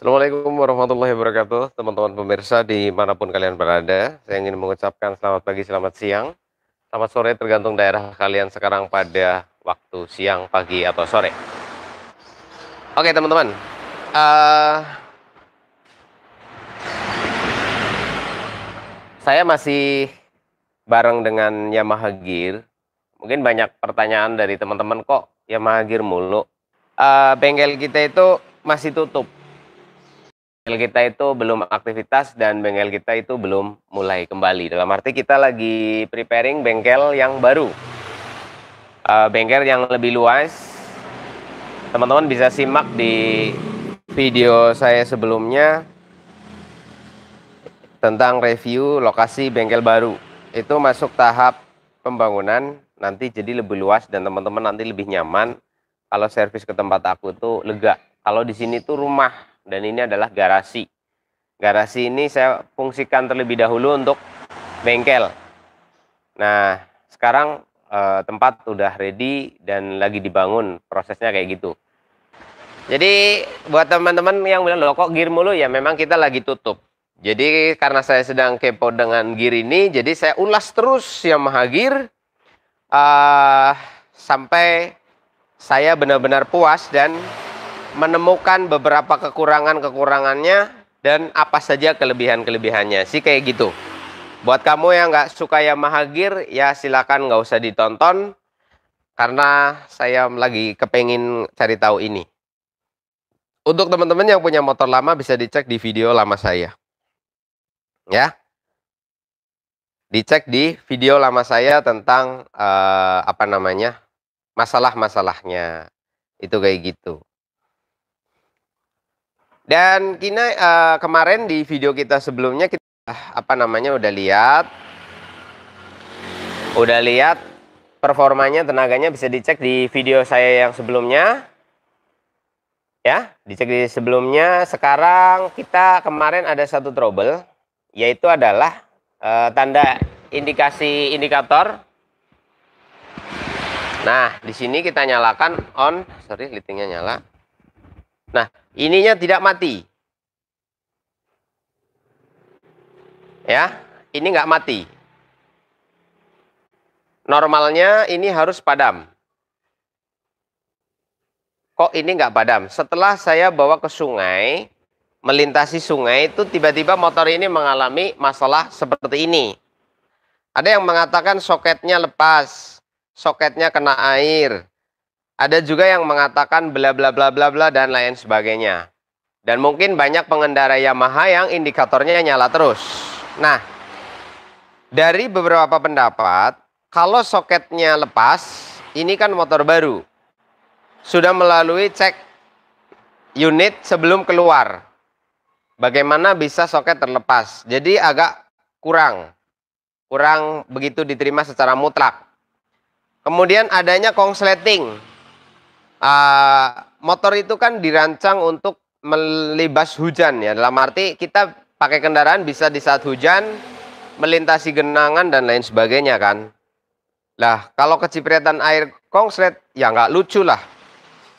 Assalamualaikum warahmatullahi wabarakatuh, teman-teman pemirsa dimanapun kalian berada. Saya ingin mengucapkan selamat pagi, selamat siang, selamat sore tergantung daerah kalian sekarang pada waktu siang, pagi, atau sore. Oke teman-teman, uh, saya masih bareng dengan Yamaha Gear. Mungkin banyak pertanyaan dari teman-teman kok Yamaha Gear mulu. Uh, bengkel kita itu masih tutup bengkel kita itu belum aktivitas dan bengkel kita itu belum mulai kembali. Dalam arti kita lagi preparing bengkel yang baru. Uh, bengkel yang lebih luas. Teman-teman bisa simak di video saya sebelumnya tentang review lokasi bengkel baru. Itu masuk tahap pembangunan nanti jadi lebih luas dan teman-teman nanti lebih nyaman kalau servis ke tempat aku tuh lega. Kalau di sini tuh rumah dan ini adalah garasi. Garasi ini saya fungsikan terlebih dahulu untuk bengkel. Nah, sekarang eh, tempat sudah ready dan lagi dibangun, prosesnya kayak gitu. Jadi buat teman-teman yang bilang loh kok gear mulu ya memang kita lagi tutup. Jadi karena saya sedang kepo dengan gear ini, jadi saya ulas terus yang gear uh, eh, sampai saya benar-benar puas dan menemukan beberapa kekurangan-kekurangannya dan apa saja kelebihan-kelebihannya sih kayak gitu. Buat kamu yang nggak suka Yamaha Gear, ya silakan nggak usah ditonton karena saya lagi kepengen cari tahu ini. Untuk teman-teman yang punya motor lama bisa dicek di video lama saya. Ya. Dicek di video lama saya tentang uh, apa namanya? masalah-masalahnya. Itu kayak gitu. Dan kini uh, eh, kemarin di video kita sebelumnya kita ah, apa namanya udah lihat udah lihat performanya tenaganya bisa dicek di video saya yang sebelumnya. Ya, dicek di sebelumnya. Sekarang kita kemarin ada satu trouble yaitu adalah uh, tanda indikasi indikator. Nah, di sini kita nyalakan on, sorry litingnya nyala. Nah, ininya tidak mati. Ya, ini nggak mati. Normalnya ini harus padam. Kok ini nggak padam? Setelah saya bawa ke sungai, melintasi sungai itu tiba-tiba motor ini mengalami masalah seperti ini. Ada yang mengatakan soketnya lepas, soketnya kena air, ada juga yang mengatakan bla bla bla bla bla dan lain sebagainya. Dan mungkin banyak pengendara Yamaha yang indikatornya nyala terus. Nah, dari beberapa pendapat, kalau soketnya lepas, ini kan motor baru. Sudah melalui cek unit sebelum keluar. Bagaimana bisa soket terlepas? Jadi agak kurang. Kurang begitu diterima secara mutlak. Kemudian adanya kongsleting uh, motor itu kan dirancang untuk melibas hujan ya. Dalam arti kita pakai kendaraan bisa di saat hujan melintasi genangan dan lain sebagainya kan. Lah, kalau kecipratan air kongslet ya nggak lucu lah.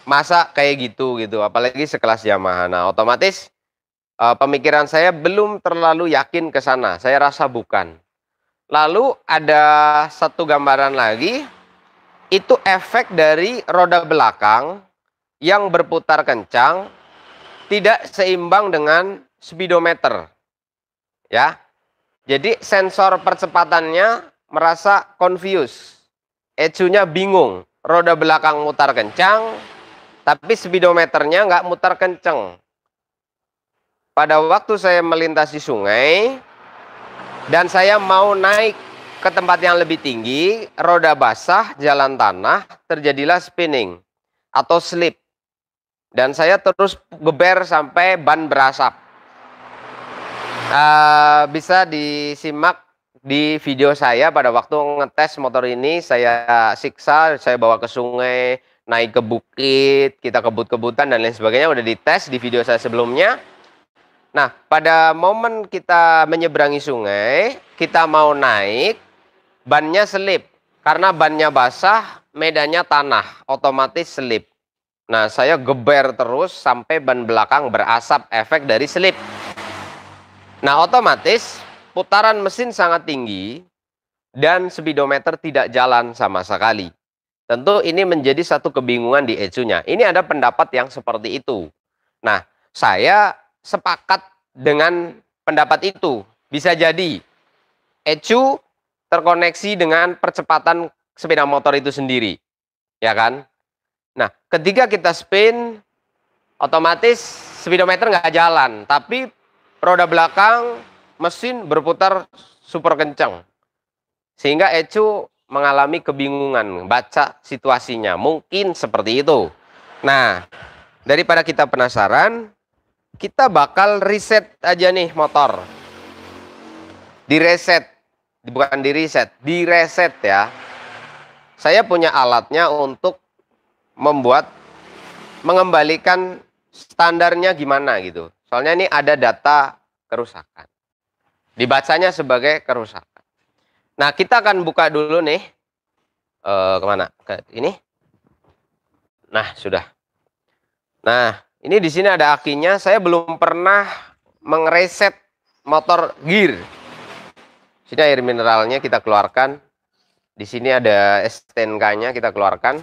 Masa kayak gitu gitu, apalagi sekelas Yamaha. Nah, otomatis uh, pemikiran saya belum terlalu yakin ke sana. Saya rasa bukan. Lalu ada satu gambaran lagi itu efek dari roda belakang yang berputar kencang tidak seimbang dengan speedometer. Ya. Jadi sensor percepatannya merasa confused. ecunya bingung. Roda belakang mutar kencang, tapi speedometernya nggak mutar kencang. Pada waktu saya melintasi sungai, dan saya mau naik ke tempat yang lebih tinggi, roda basah, jalan tanah, terjadilah spinning atau slip. Dan saya terus geber sampai ban berasap. Uh, bisa disimak di video saya pada waktu ngetes motor ini, saya siksa, saya bawa ke sungai, naik ke bukit, kita kebut-kebutan dan lain sebagainya udah dites di video saya sebelumnya. Nah, pada momen kita menyeberangi sungai, kita mau naik, Bannya selip. Karena bannya basah, medannya tanah, otomatis selip. Nah, saya geber terus sampai ban belakang berasap efek dari selip. Nah, otomatis putaran mesin sangat tinggi dan speedometer tidak jalan sama sekali. Tentu ini menjadi satu kebingungan di ECU-nya. Ini ada pendapat yang seperti itu. Nah, saya sepakat dengan pendapat itu. Bisa jadi ECU terkoneksi dengan percepatan sepeda motor itu sendiri. Ya kan? Nah, ketika kita spin, otomatis speedometer nggak jalan, tapi roda belakang mesin berputar super kencang. Sehingga Ecu mengalami kebingungan baca situasinya. Mungkin seperti itu. Nah, daripada kita penasaran, kita bakal reset aja nih motor. Direset bukan di reset, di reset ya. Saya punya alatnya untuk membuat mengembalikan standarnya gimana gitu. Soalnya ini ada data kerusakan. Dibacanya sebagai kerusakan. Nah, kita akan buka dulu nih. E, kemana? Ke ini. Nah, sudah. Nah, ini di sini ada akinya. Saya belum pernah mengreset motor gear Sini air mineralnya kita keluarkan. Di sini ada STNK-nya kita keluarkan.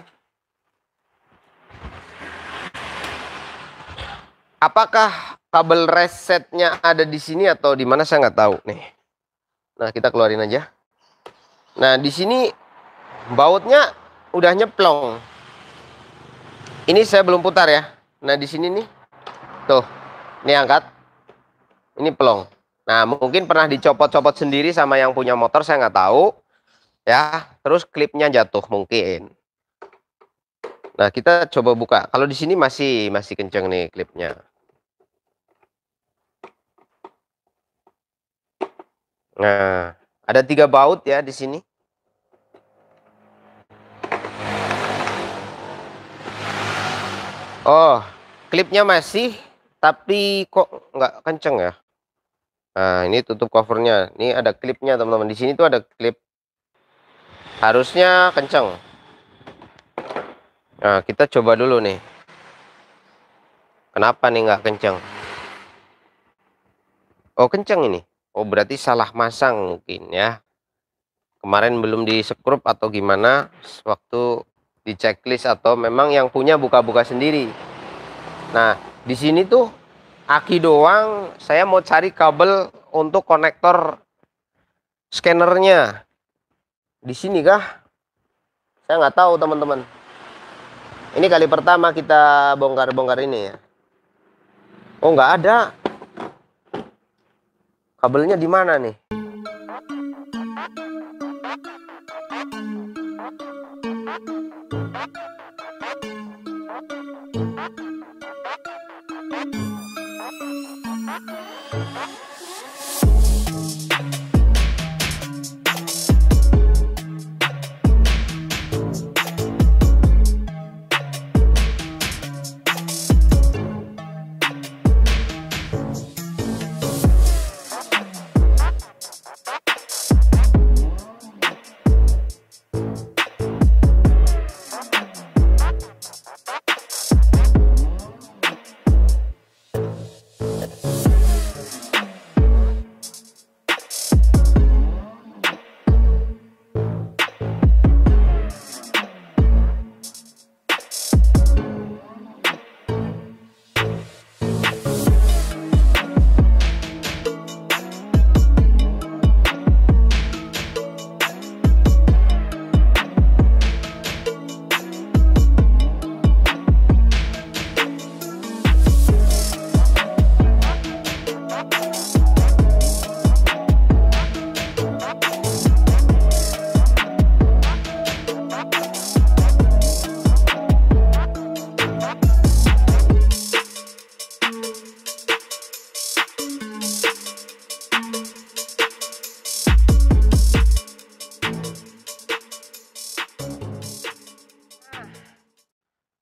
Apakah kabel resetnya ada di sini atau di mana saya nggak tahu nih. Nah kita keluarin aja. Nah di sini bautnya udah nyeplong. Ini saya belum putar ya. Nah di sini nih, tuh, ini angkat, ini pelong. Nah, mungkin pernah dicopot-copot sendiri sama yang punya motor, saya nggak tahu. Ya, terus klipnya jatuh mungkin. Nah, kita coba buka. Kalau di sini masih masih kenceng nih klipnya. Nah, ada tiga baut ya di sini. Oh, klipnya masih, tapi kok nggak kenceng ya? Nah, ini tutup covernya. Ini ada klipnya, teman-teman. Di sini tuh ada klip. Harusnya kenceng. Nah, kita coba dulu nih. Kenapa nih nggak kencang? Oh, kenceng ini. Oh, berarti salah masang mungkin ya. Kemarin belum di sekrup atau gimana waktu di checklist atau memang yang punya buka-buka sendiri. Nah, di sini tuh aki doang saya mau cari kabel untuk konektor scannernya di sini kah saya nggak tahu teman-teman ini kali pertama kita bongkar-bongkar ini ya oh nggak ada kabelnya di mana nih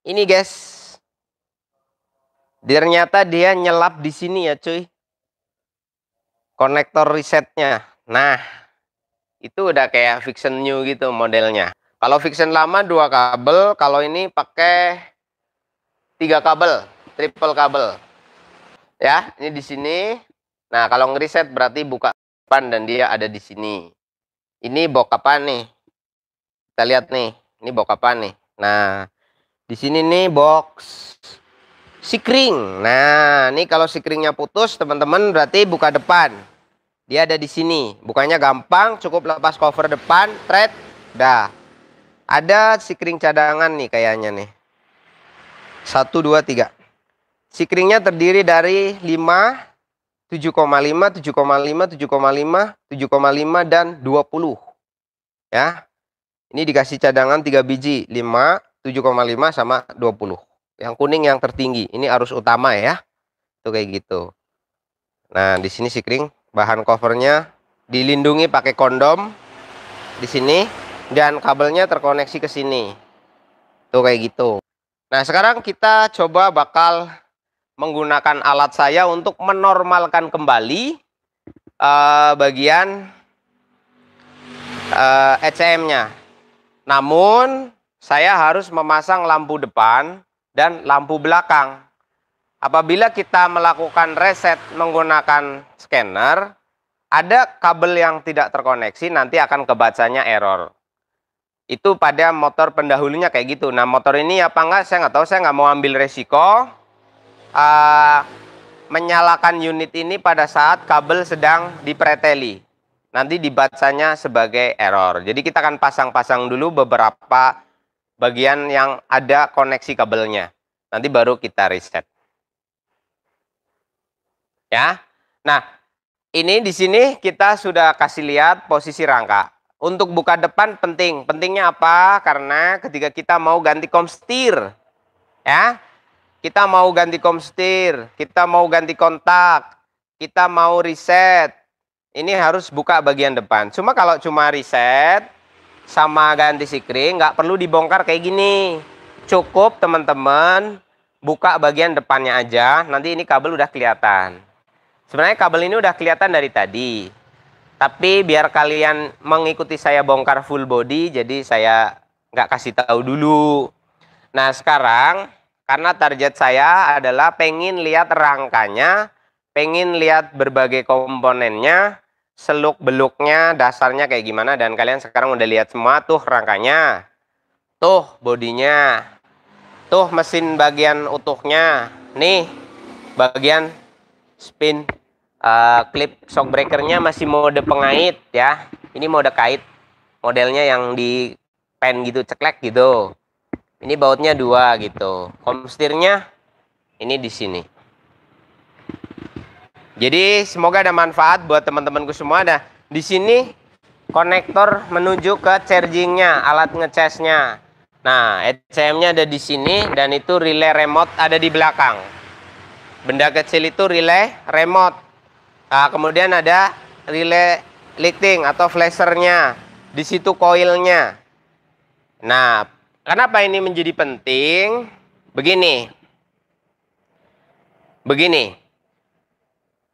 Ini guys. Ternyata dia nyelap di sini ya cuy. Konektor resetnya. Nah, itu udah kayak fiction new gitu modelnya. Kalau fiction lama dua kabel, kalau ini pakai tiga kabel, triple kabel. Ya, ini di sini. Nah, kalau ngeriset berarti buka depan dan dia ada di sini. Ini bokapan nih? Kita lihat nih, ini bokapan nih? Nah, di sini nih box sikring. Nah, ini kalau sikringnya putus, teman-teman berarti buka depan. Dia ada di sini. bukannya gampang, cukup lepas cover depan, thread, dah. Ada sikring cadangan nih kayaknya nih. 1 2 3. Sikringnya terdiri dari 5 7,5, 7,5, 7,5, 7,5 dan 20. Ya. Ini dikasih cadangan 3 biji, 5 7,5 sama 20. Yang kuning yang tertinggi. Ini arus utama ya. Itu kayak gitu. Nah, di sini sikring bahan covernya dilindungi pakai kondom di sini dan kabelnya terkoneksi ke sini. Tuh kayak gitu. Nah, sekarang kita coba bakal menggunakan alat saya untuk menormalkan kembali uh, bagian uh, eh, ECM-nya. Namun saya harus memasang lampu depan dan lampu belakang. Apabila kita melakukan reset menggunakan scanner, ada kabel yang tidak terkoneksi nanti akan kebacanya error. Itu pada motor pendahulunya kayak gitu. Nah motor ini apa enggak saya nggak tahu, saya nggak mau ambil resiko uh, menyalakan unit ini pada saat kabel sedang dipreteli. Nanti dibacanya sebagai error. Jadi kita akan pasang-pasang dulu beberapa bagian yang ada koneksi kabelnya. Nanti baru kita reset. Ya. Nah, ini di sini kita sudah kasih lihat posisi rangka. Untuk buka depan penting. Pentingnya apa? Karena ketika kita mau ganti komstir, ya, kita mau ganti komstir, kita mau ganti kontak, kita mau reset, ini harus buka bagian depan. Cuma kalau cuma reset, sama ganti sikring nggak perlu dibongkar kayak gini. Cukup teman-teman buka bagian depannya aja. Nanti ini kabel udah kelihatan. Sebenarnya kabel ini udah kelihatan dari tadi. Tapi biar kalian mengikuti saya bongkar full body, jadi saya nggak kasih tahu dulu. Nah sekarang, karena target saya adalah pengen lihat rangkanya, pengen lihat berbagai komponennya, seluk beluknya dasarnya kayak gimana dan kalian sekarang udah lihat semua tuh rangkanya tuh bodinya tuh mesin bagian utuhnya nih bagian spin uh, clip shock breakernya masih mode pengait ya ini mode kait modelnya yang di pen gitu ceklek gitu ini bautnya dua gitu komstirnya ini di sini jadi semoga ada manfaat buat teman-temanku semua. dah. di sini konektor menuju ke chargingnya, alat ngecasnya. Nah, ECM-nya ada di sini dan itu relay remote ada di belakang. Benda kecil itu relay remote. Nah, kemudian ada relay lighting atau flashernya. Di situ koilnya. Nah, kenapa ini menjadi penting? Begini. Begini.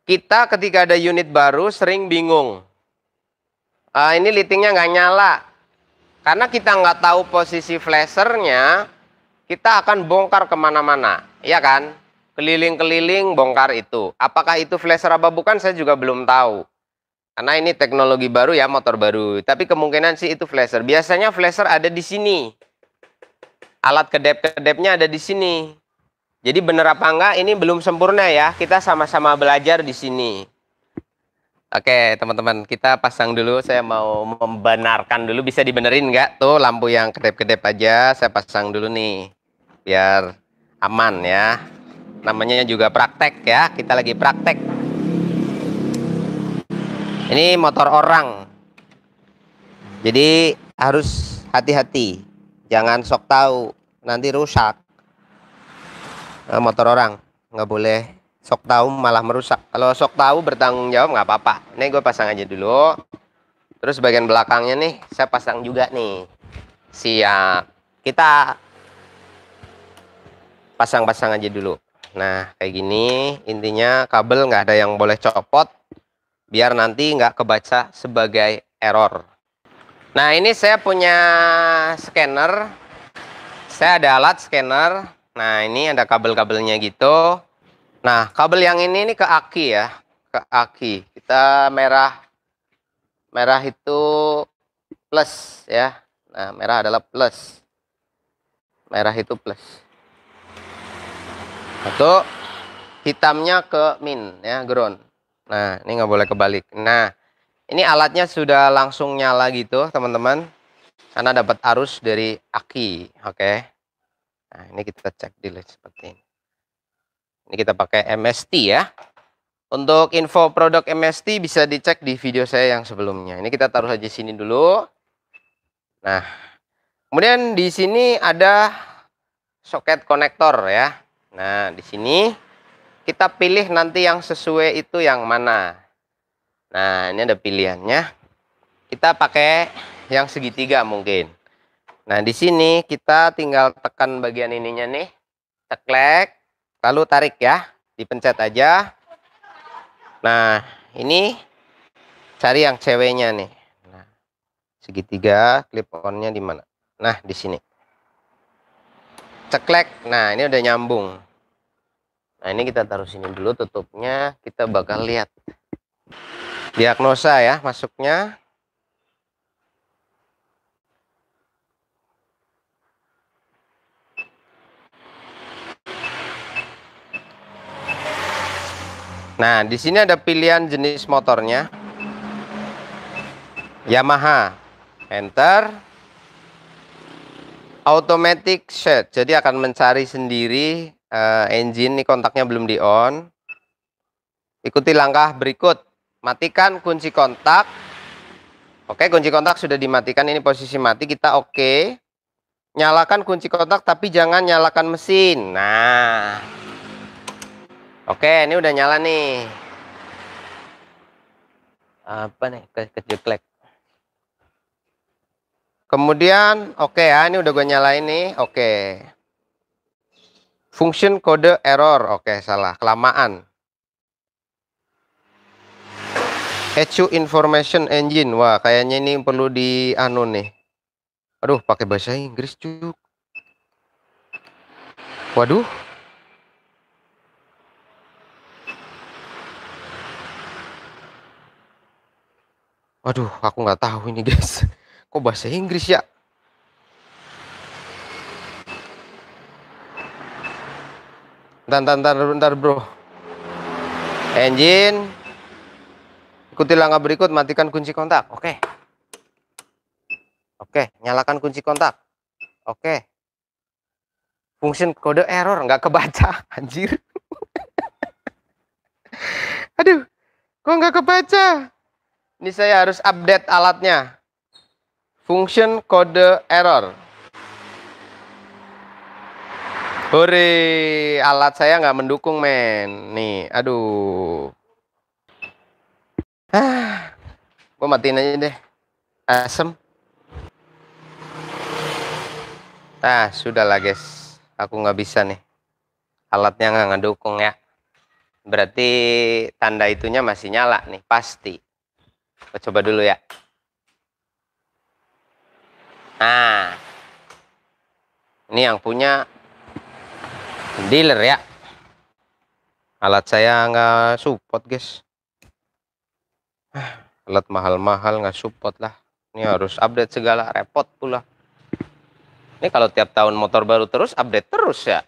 Kita ketika ada unit baru sering bingung. Uh, ini litingnya nggak nyala. Karena kita nggak tahu posisi flashernya, kita akan bongkar kemana-mana. Iya kan? Keliling-keliling bongkar itu. Apakah itu flasher apa bukan, saya juga belum tahu. Karena ini teknologi baru ya, motor baru. Tapi kemungkinan sih itu flasher. Biasanya flasher ada di sini. Alat kedep-kedepnya ada di sini. Jadi bener apa enggak ini belum sempurna ya. Kita sama-sama belajar di sini. Oke, teman-teman, kita pasang dulu. Saya mau membenarkan dulu bisa dibenerin enggak? Tuh lampu yang kedep-kedep aja saya pasang dulu nih. Biar aman ya. Namanya juga praktek ya. Kita lagi praktek. Ini motor orang. Jadi harus hati-hati. Jangan sok tahu, nanti rusak. Eh, motor orang nggak boleh sok tahu malah merusak kalau sok tahu bertanggung jawab nggak apa-apa ini gue pasang aja dulu terus bagian belakangnya nih saya pasang juga nih siap kita pasang-pasang aja dulu nah kayak gini intinya kabel nggak ada yang boleh copot biar nanti nggak kebaca sebagai error nah ini saya punya scanner saya ada alat scanner Nah, ini ada kabel-kabelnya gitu. Nah, kabel yang ini ini ke aki ya, ke aki. Kita merah merah itu plus ya. Nah, merah adalah plus. Merah itu plus. atau hitamnya ke min ya, ground. Nah, ini nggak boleh kebalik. Nah, ini alatnya sudah langsung nyala gitu, teman-teman. Karena dapat arus dari aki, oke. Okay. Nah, ini kita cek dulu seperti ini. Ini kita pakai MST ya. Untuk info produk MST bisa dicek di video saya yang sebelumnya. Ini kita taruh di sini dulu. Nah, kemudian di sini ada soket konektor ya. Nah, di sini kita pilih nanti yang sesuai itu yang mana. Nah, ini ada pilihannya. Kita pakai yang segitiga mungkin. Nah, di sini kita tinggal tekan bagian ininya nih. Ceklek, lalu tarik ya. Dipencet aja. Nah, ini cari yang ceweknya nih. Nah, segitiga clip on di mana? Nah, di sini. Ceklek. Nah, ini udah nyambung. Nah, ini kita taruh sini dulu tutupnya. Kita bakal lihat diagnosa ya masuknya Nah, di sini ada pilihan jenis motornya. Yamaha. Enter. Automatic shed. Jadi akan mencari sendiri uh, engine ini kontaknya belum di on. Ikuti langkah berikut. Matikan kunci kontak. Oke, kunci kontak sudah dimatikan. Ini posisi mati kita oke. Nyalakan kunci kontak tapi jangan nyalakan mesin. Nah, Oke, ini udah nyala nih. Apa nih? Ke kejeklek. Kemudian, oke ya, ini udah gue nyalain nih. Oke. Function kode error. Oke, salah. Kelamaan. HU Information Engine. Wah, kayaknya ini perlu di anu nih. Aduh, pakai bahasa Inggris, cuk. Waduh. Waduh, aku nggak tahu ini guys. Kok bahasa Inggris ya? Bentar, bentar, bentar bro. Engine. Ikuti langkah berikut, matikan kunci kontak. Oke. Okay. Oke, okay, nyalakan kunci kontak. Oke. Okay. Fungsi kode error, nggak kebaca. Anjir. Aduh, kok nggak kebaca? Ini saya harus update alatnya. Function kode error. Hore, alat saya nggak mendukung men. Nih, aduh. Ah, gue matiin aja deh. Asem. Nah, sudahlah guys. Aku nggak bisa nih. Alatnya nggak ngedukung ya. Berarti tanda itunya masih nyala nih, pasti. Kita coba dulu ya. Nah, ini yang punya dealer ya. Alat saya nggak support guys. Alat mahal-mahal nggak support lah. Ini harus update segala repot pula. Ini kalau tiap tahun motor baru terus update terus ya.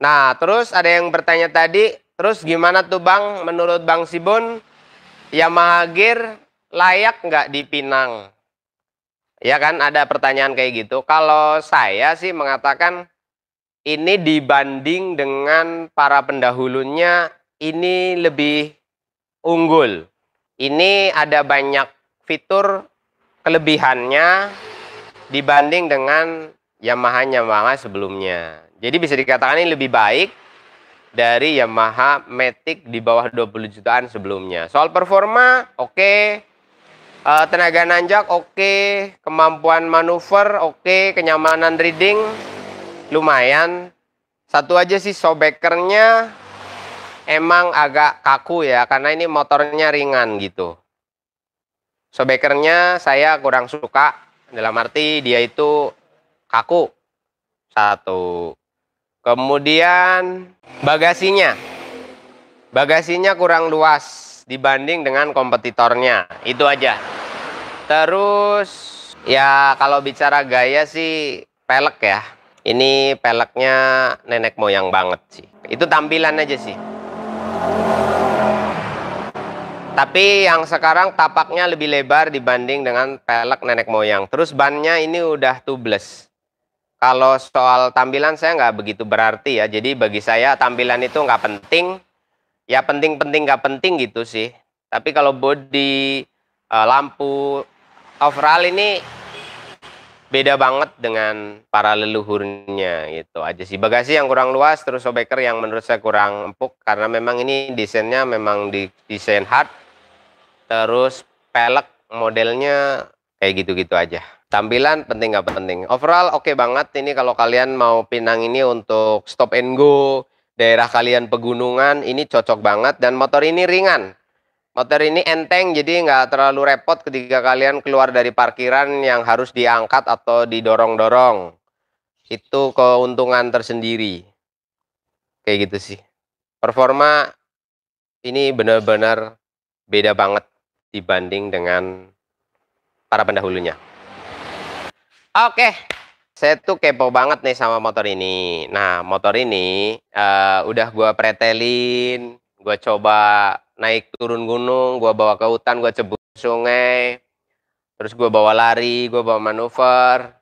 Nah terus ada yang bertanya tadi, terus gimana tuh bang? Menurut bang Sibon Yamaha Gear layak nggak dipinang? Ya kan ada pertanyaan kayak gitu. Kalau saya sih mengatakan ini dibanding dengan para pendahulunya ini lebih unggul. Ini ada banyak fitur kelebihannya dibanding dengan Yamaha Yamaha sebelumnya. Jadi bisa dikatakan ini lebih baik dari Yamaha Matic di bawah 20 jutaan sebelumnya. Soal performa, oke. Okay. Uh, eh, tenaga nanjak, oke. Okay. Kemampuan manuver, oke. Okay. Kenyamanan reading, lumayan. Satu aja sih sobekernya emang agak kaku ya, karena ini motornya ringan gitu. Sobekernya saya kurang suka, dalam arti dia itu kaku. Satu. Kemudian bagasinya. Bagasinya kurang luas dibanding dengan kompetitornya. Itu aja. Terus ya kalau bicara gaya sih pelek ya. Ini peleknya nenek moyang banget sih. Itu tampilan aja sih. Tapi yang sekarang tapaknya lebih lebar dibanding dengan pelek nenek moyang. Terus bannya ini udah tubeless. Kalau soal tampilan saya nggak begitu berarti ya. Jadi bagi saya tampilan itu nggak penting. Ya penting-penting nggak penting gitu sih. Tapi kalau body, eh, lampu, overall ini beda banget dengan para leluhurnya gitu aja sih. Bagasi yang kurang luas, terus sobeker yang menurut saya kurang empuk karena memang ini desainnya memang di desain hard. Terus pelek modelnya kayak gitu-gitu aja. Tampilan penting nggak penting. Overall oke okay banget ini kalau kalian mau Pinang ini untuk stop and go, daerah kalian pegunungan ini cocok banget dan motor ini ringan. Motor ini enteng jadi nggak terlalu repot ketika kalian keluar dari parkiran yang harus diangkat atau didorong-dorong. Itu keuntungan tersendiri. Kayak gitu sih. Performa ini benar-benar beda banget dibanding dengan para pendahulunya. Oke, saya tuh kepo banget nih sama motor ini. Nah, motor ini uh, udah gua pretelin, gua coba naik turun gunung, gua bawa ke hutan, gua cebur sungai, terus gua bawa lari, gua bawa manuver.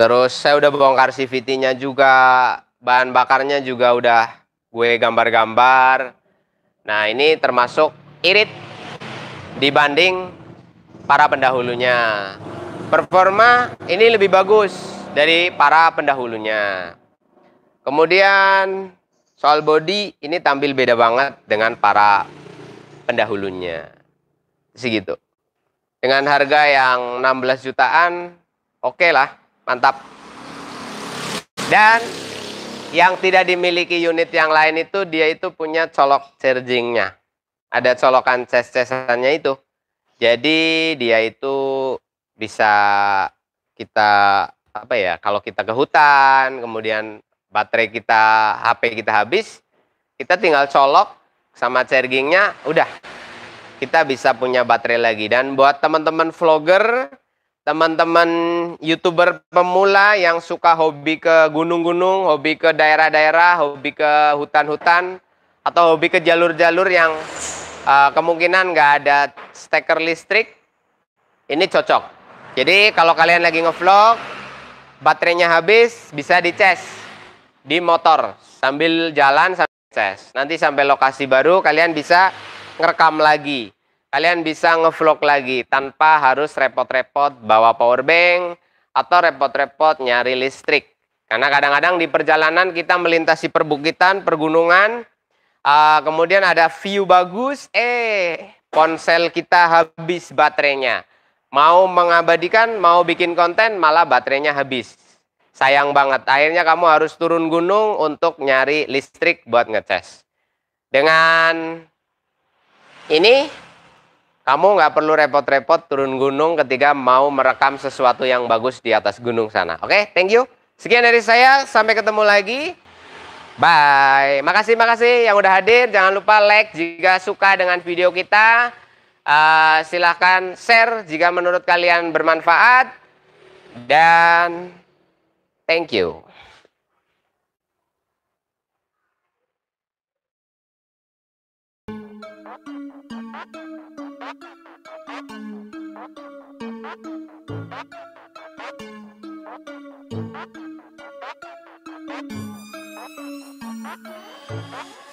Terus saya udah bongkar CVT-nya juga, bahan bakarnya juga udah gue gambar-gambar. Nah, ini termasuk irit dibanding para pendahulunya. Performa ini lebih bagus dari para pendahulunya. Kemudian soal body ini tampil beda banget dengan para pendahulunya. Segitu. Dengan harga yang 16 jutaan, oke okay lah, mantap. Dan yang tidak dimiliki unit yang lain itu dia itu punya colok chargingnya. Ada colokan ces-cesannya itu. Jadi dia itu bisa kita apa ya kalau kita ke hutan kemudian baterai kita HP kita habis kita tinggal colok sama chargingnya udah kita bisa punya baterai lagi dan buat teman-teman vlogger teman-teman youtuber pemula yang suka hobi ke gunung-gunung hobi ke daerah-daerah hobi ke hutan-hutan atau hobi ke jalur-jalur yang uh, kemungkinan nggak ada steker listrik ini cocok jadi kalau kalian lagi ngevlog, baterainya habis bisa dicas di motor sambil jalan sambil cas. Nanti sampai lokasi baru kalian bisa ngerekam lagi. Kalian bisa ngevlog lagi tanpa harus repot-repot bawa power bank atau repot-repot nyari listrik. Karena kadang-kadang di perjalanan kita melintasi perbukitan, pergunungan, uh, kemudian ada view bagus, eh ponsel kita habis baterainya Mau mengabadikan, mau bikin konten, malah baterainya habis. Sayang banget. Akhirnya kamu harus turun gunung untuk nyari listrik buat ngeces. Dengan ini, kamu nggak perlu repot-repot turun gunung ketika mau merekam sesuatu yang bagus di atas gunung sana. Oke, okay, thank you. Sekian dari saya, sampai ketemu lagi. Bye. Makasih, makasih yang udah hadir. Jangan lupa like jika suka dengan video kita. Uh, eh, silahkan share jika menurut kalian bermanfaat. Dan thank you. Thank you.